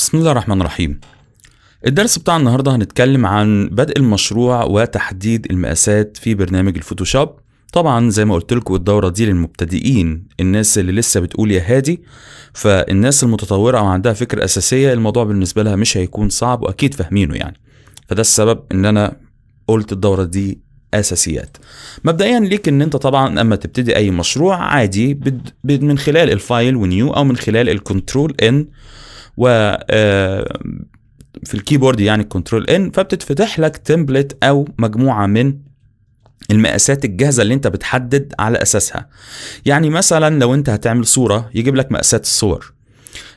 بسم الله الرحمن الرحيم الدرس بتاع النهاردة هنتكلم عن بدء المشروع وتحديد المقاسات في برنامج الفوتوشوب طبعا زي ما قلت لكم الدورة دي للمبتدئين الناس اللي لسه بتقول يا هادي فالناس المتطورة أو عندها فكرة أساسية الموضوع بالنسبة لها مش هيكون صعب وأكيد فاهمينه يعني فده السبب إن أنا قلت الدورة دي اساسيات مبدئيا ليك ان انت طبعا اما تبتدي اي مشروع عادي بد بد من خلال الفايل ونيو او من خلال الكنترول ان و آه، في الكيبورد يعني الكنترول ان فبتتفتح لك تمبلت او مجموعه من المقاسات الجاهزة اللي انت بتحدد على اساسها يعني مثلا لو انت هتعمل صورة يجيب لك مقاسات الصور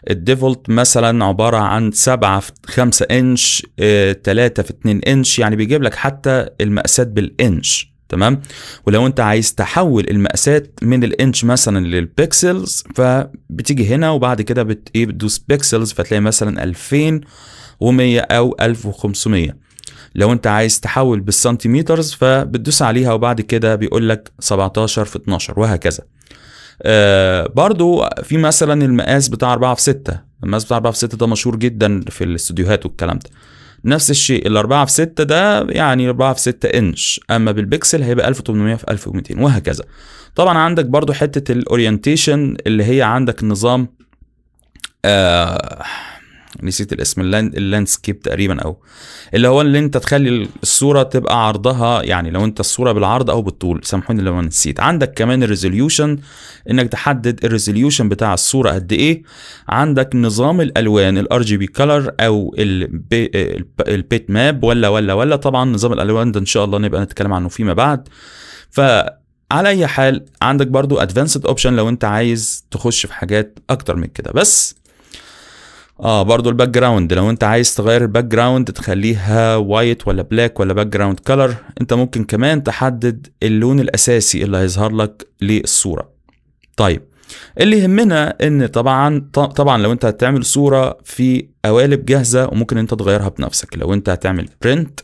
الديفولت مثلا عبارة عن 7 في 5 انش 3 آه، في 2 انش يعني بيجيب لك حتى المقاسات بالانش تمام ولو انت عايز تحول المقاسات من الانش مثلا للبيكسلز فبتيجي هنا وبعد كده بت ايه بتدوس بيكسلز فتلاقي مثلا 2100 او 1500 لو انت عايز تحول بالسنتيمترز فبتدوس عليها وبعد كده بيقول لك 17 في 12 وهكذا آه برضو في مثلا المقاس بتاع 4 في 6 المقاس بتاع 4 في 6 ده مشهور جدا في الاستوديوهات والكلام ده نفس الشيء ال 4 في 6 ده يعني 4 في 6 انش اما بالبكسل هيبقى 1800 في 1200 وهكذا طبعا عندك برضو حته الاورينتيشن اللي هي عندك نظام آه نسيت الاسم اللاندسكيب تقريبا او اللي هو اللي انت تخلي الصوره تبقى عرضها يعني لو انت الصوره بالعرض او بالطول سامحوني لو انا نسيت عندك كمان الريزوليوشن انك تحدد الريزوليوشن بتاع الصوره قد ايه عندك نظام الالوان الار جي بي كلر او البيت ماب ولا ولا ولا طبعا نظام الالوان ده ان شاء الله نبقى نتكلم عنه فيما بعد ف على اي حال عندك برضو ادفانسد اوبشن لو انت عايز تخش في حاجات اكتر من كده بس اه برضو الباك جراوند لو انت عايز تغير الباك جراوند تخليها وايت ولا بلاك ولا باك جراوند كلر انت ممكن كمان تحدد اللون الاساسي اللي هيظهر لك للصوره طيب اللي يهمنا ان طبعا طبعا لو انت هتعمل صوره في قوالب جاهزه وممكن انت تغيرها بنفسك لو انت هتعمل برنت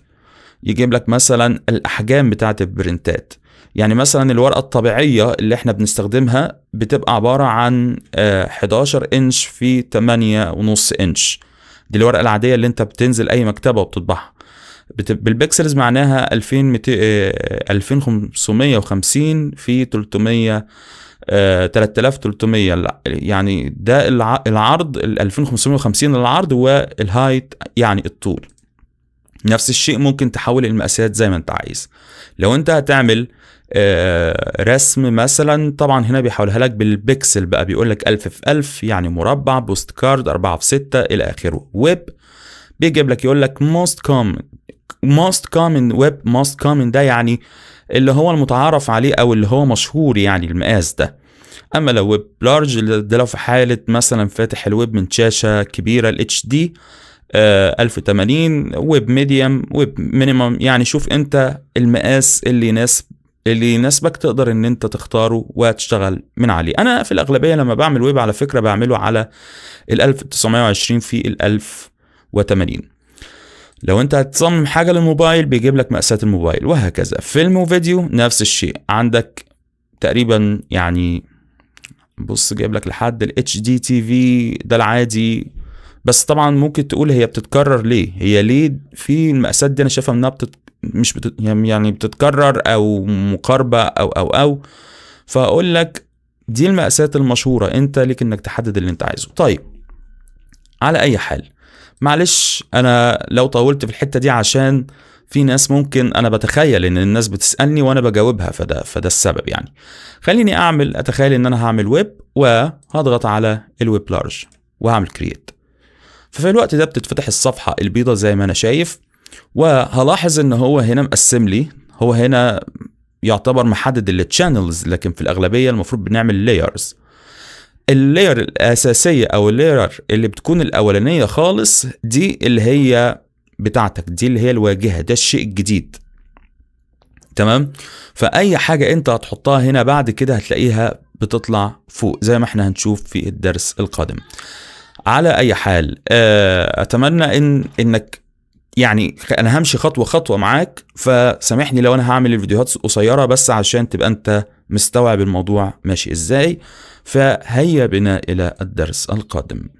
يجيب لك مثلا الاحجام بتاعه البرنتات يعني مثلا الورقه الطبيعيه اللي احنا بنستخدمها بتبقى عباره عن 11 آه، انش في 8 ونص انش دي الورقه العاديه اللي انت بتنزل اي مكتبه وبتطبعها بالبكسلز معناها 2550 آه، في 300 3300 آه، يعني ده العرض ال 2550 العرض والهايت يعني الطول نفس الشيء ممكن تحول المقاسات زي ما انت عايز لو انت هتعمل آه، رسم مثلا طبعا هنا بيحولها لك بالبكسل بقى بيقول لك 1000 في 1000 يعني مربع بوست كارد 4 في 6 الى اخره ويب بيجيب لك يقول لك موست كومن موست كومن ويب موست كومن ده يعني اللي هو المتعارف عليه او اللي هو مشهور يعني المقاس ده اما لو ويب لارج ده لو في حاله مثلا فاتح الويب من شاشه كبيره الاتش دي 1080 آه، ويب ميديم ويب مينيمم يعني شوف انت المقاس اللي يناسب اللي يناسبك تقدر ان انت تختاره وتشتغل من عليه انا في الاغلبيه لما بعمل ويب على فكره بعمله على ال 1920 في ال 1080 لو انت هتصمم حاجه للموبايل بيجيب لك مقاسات الموبايل وهكذا فيلم وفيديو نفس الشيء عندك تقريبا يعني بص جايب لك لحد الاتش دي تي في ده العادي بس طبعا ممكن تقول هي بتتكرر ليه هي ليه في المأساة دي انا شايفها انها بتت... مش بتت... يعني بتتكرر او مقاربة او او او فاقول لك دي المأساة المشهورة انت ليك انك تحدد اللي انت عايزه طيب على اي حال معلش انا لو طولت في الحتة دي عشان في ناس ممكن انا بتخيل ان الناس بتسالني وانا بجاوبها فده فده السبب يعني خليني اعمل اتخيل ان انا هعمل ويب وهضغط على الويب لارج وهعمل كرييت ففي الوقت ده بتتفتح الصفحة البيضة زي ما أنا شايف وهلاحظ إن هو هنا مقسم لي هو هنا يعتبر محدد التشانلز لكن في الأغلبية المفروض بنعمل لايرز اللاير الأساسية أو اللاير اللي بتكون الأولانية خالص دي اللي هي بتاعتك دي اللي هي الواجهة ده الشيء الجديد تمام فأي حاجة أنت هتحطها هنا بعد كده هتلاقيها بتطلع فوق زي ما احنا هنشوف في الدرس القادم على اي حال آه، اتمنى ان انك يعني انا همشي خطوه خطوه معاك فسامحني لو انا هعمل الفيديوهات قصيره بس عشان تبقى انت مستوعب الموضوع ماشي ازاي فهيا بنا الى الدرس القادم